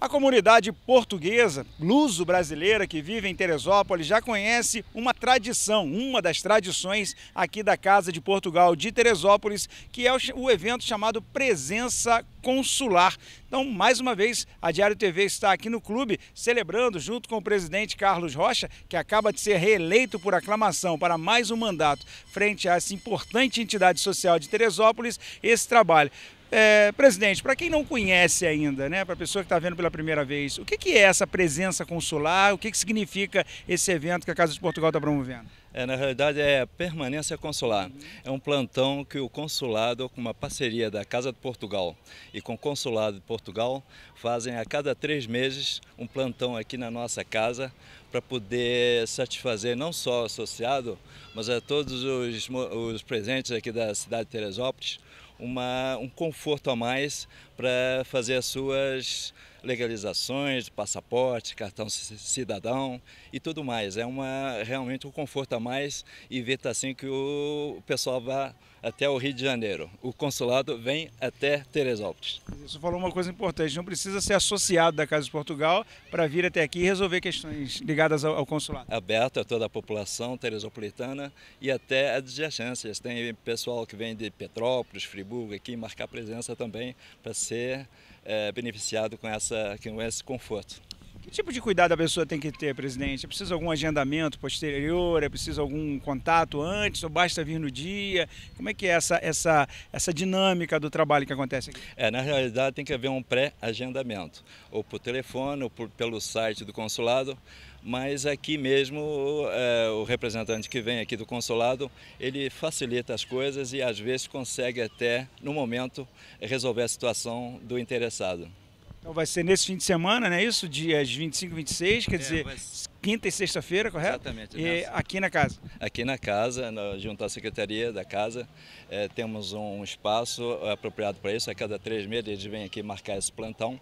A comunidade portuguesa, luso-brasileira que vive em Teresópolis já conhece uma tradição, uma das tradições aqui da Casa de Portugal de Teresópolis, que é o evento chamado Presença Consular. Então, mais uma vez, a Diário TV está aqui no clube celebrando, junto com o presidente Carlos Rocha, que acaba de ser reeleito por aclamação para mais um mandato frente a essa importante entidade social de Teresópolis, esse trabalho. É, presidente, para quem não conhece ainda, né, para a pessoa que está vendo pela primeira vez, o que, que é essa presença consular? O que, que significa esse evento que a Casa de Portugal está promovendo? É, na realidade, é permanência consular. Uhum. É um plantão que o consulado, com uma parceria da Casa de Portugal e com o Consulado de Portugal, fazem a cada três meses um plantão aqui na nossa casa para poder satisfazer não só o associado, mas a todos os, os presentes aqui da cidade de Teresópolis, uma, um conforto a mais para fazer as suas legalizações, passaporte, cartão cidadão e tudo mais. É uma realmente um conforto a mais e ver tá assim que o pessoal vá até o Rio de Janeiro. O consulado vem até Teresópolis. Você falou uma coisa importante, não precisa ser associado da Casa de Portugal para vir até aqui e resolver questões ligadas ao, consulado. Aberto a toda a população teresopolitana e até adjacências. Tem pessoal que vem de Petrópolis, Friburgo aqui, marcar presença também para ser é, beneficiado com, essa, com esse conforto. Que tipo de cuidado a pessoa tem que ter, presidente? É preciso algum agendamento posterior? É preciso algum contato antes? Ou basta vir no dia? Como é que é essa, essa, essa dinâmica do trabalho que acontece aqui? É, na realidade tem que haver um pré-agendamento, ou por telefone, ou por, pelo site do consulado, mas aqui mesmo é, o representante que vem aqui do consulado, ele facilita as coisas e às vezes consegue até, no momento, resolver a situação do interessado. Então vai ser nesse fim de semana, né? Isso, dias 25 e 26, quer é, dizer, mas... quinta e sexta-feira, correto? Exatamente. E nessa. aqui na casa? Aqui na casa, junto à secretaria da casa, é, temos um espaço é, apropriado para isso. A cada três meses eles vêm aqui marcar esse plantão.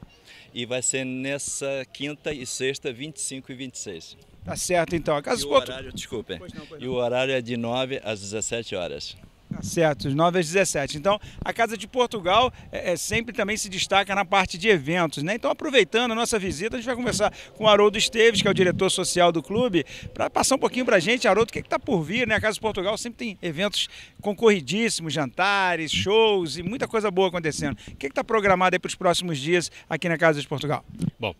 E vai ser nessa quinta e sexta, 25 e 26. Tá certo, então. A casa e o horário, desculpem. Pois não, pois não. E o horário é de 9 às 17 horas. Tá certo, 9 às 17. Então, a Casa de Portugal é, é, sempre também se destaca na parte de eventos, né? Então, aproveitando a nossa visita, a gente vai conversar com o Haroldo Esteves, que é o diretor social do clube, para passar um pouquinho para a gente, Haroldo, o que é está por vir, né? A Casa de Portugal sempre tem eventos concorridíssimos, jantares, shows e muita coisa boa acontecendo. O que é está programado para os próximos dias aqui na Casa de Portugal? Bom,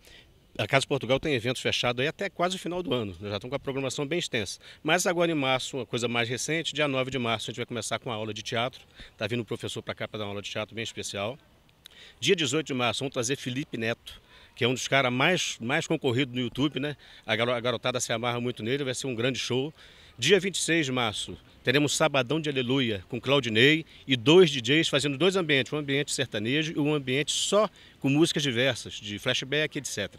a Casa Portugal tem eventos fechados aí até quase o final do ano. Né? já estão com a programação bem extensa. Mas agora em março, uma coisa mais recente, dia 9 de março, a gente vai começar com a aula de teatro. Está vindo um professor para cá para dar uma aula de teatro bem especial. Dia 18 de março, vamos trazer Felipe Neto, que é um dos caras mais, mais concorridos no YouTube, né? A garotada se amarra muito nele, vai ser um grande show. Dia 26 de março, teremos Sabadão de Aleluia com Claudinei e dois DJs fazendo dois ambientes, um ambiente sertanejo e um ambiente só com músicas diversas, de flashback, etc.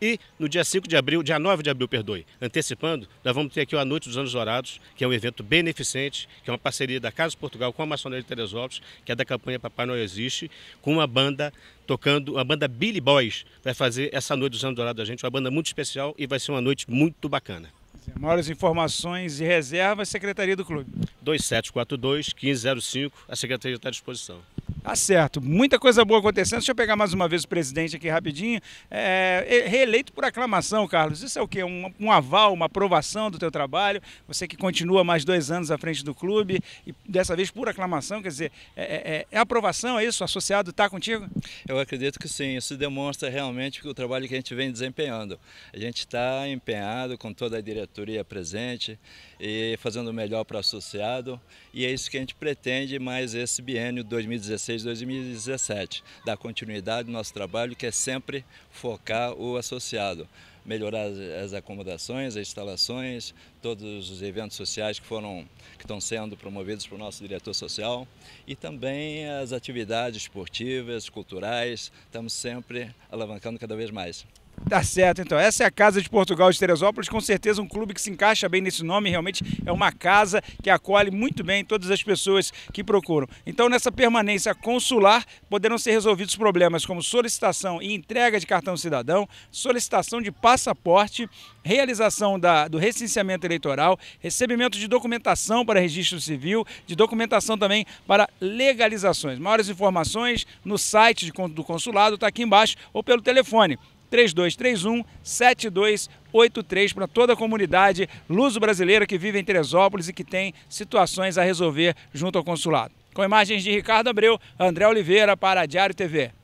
E no dia 5 de abril, dia 9 de abril, perdoe, antecipando, nós vamos ter aqui a Noite dos Anos Dourados, que é um evento beneficente, que é uma parceria da Casa de Portugal com a Maçonaria de Teresópolis, que é da campanha Papai Noel Existe, com uma banda tocando, a banda Billy Boys vai fazer essa Noite dos Anos Dourados da gente, uma banda muito especial e vai ser uma noite muito bacana. Maiores informações e reservas, Secretaria do Clube. 2742-1505, a Secretaria está à disposição. Tá certo. Muita coisa boa acontecendo. Deixa eu pegar mais uma vez o presidente aqui rapidinho. É, é, reeleito por aclamação, Carlos. Isso é o quê? Um, um aval, uma aprovação do teu trabalho? Você que continua mais dois anos à frente do clube, e dessa vez por aclamação, quer dizer, é, é, é, é aprovação, é isso? O associado está contigo? Eu acredito que sim. Isso demonstra realmente o trabalho que a gente vem desempenhando. A gente está empenhado com toda a diretoria presente e fazendo o melhor para o associado. E é isso que a gente pretende mais esse biênio 2016 2016, 2017, dar continuidade ao nosso trabalho, que é sempre focar o associado, melhorar as acomodações, as instalações, todos os eventos sociais que foram que estão sendo promovidos pelo nosso diretor social e também as atividades esportivas, culturais, estamos sempre alavancando cada vez mais. Tá certo, então. Essa é a Casa de Portugal de Teresópolis, com certeza um clube que se encaixa bem nesse nome, realmente é uma casa que acolhe muito bem todas as pessoas que procuram. Então, nessa permanência consular, poderão ser resolvidos problemas como solicitação e entrega de cartão cidadão, solicitação de passaporte, realização da, do recenseamento eleitoral, recebimento de documentação para registro civil, de documentação também para legalizações. Maiores informações no site de, do consulado, está aqui embaixo, ou pelo telefone 3231 7283 para toda a comunidade luso-brasileira que vive em Teresópolis e que tem situações a resolver junto ao consulado. Com imagens de Ricardo Abreu, André Oliveira para Diário TV.